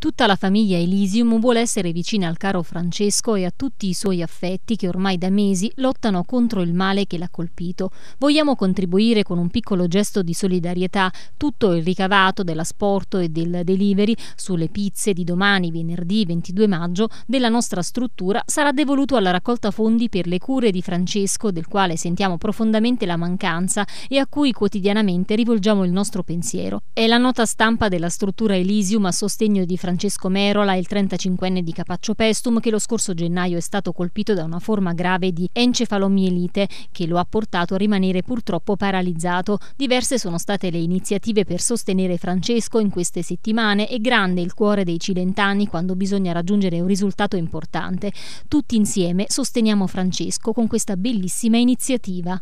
Tutta la famiglia Elysium vuole essere vicina al caro Francesco e a tutti i suoi affetti che ormai da mesi lottano contro il male che l'ha colpito. Vogliamo contribuire con un piccolo gesto di solidarietà. Tutto il ricavato dell'asporto e del delivery sulle pizze di domani, venerdì 22 maggio, della nostra struttura sarà devoluto alla raccolta fondi per le cure di Francesco, del quale sentiamo profondamente la mancanza e a cui quotidianamente rivolgiamo il nostro pensiero. È la nota stampa della struttura Elysium a sostegno di Francesco Francesco Merola, il 35enne di Capaccio Pestum, che lo scorso gennaio è stato colpito da una forma grave di encefalomielite che lo ha portato a rimanere purtroppo paralizzato. Diverse sono state le iniziative per sostenere Francesco in queste settimane e grande il cuore dei cilentani quando bisogna raggiungere un risultato importante. Tutti insieme sosteniamo Francesco con questa bellissima iniziativa.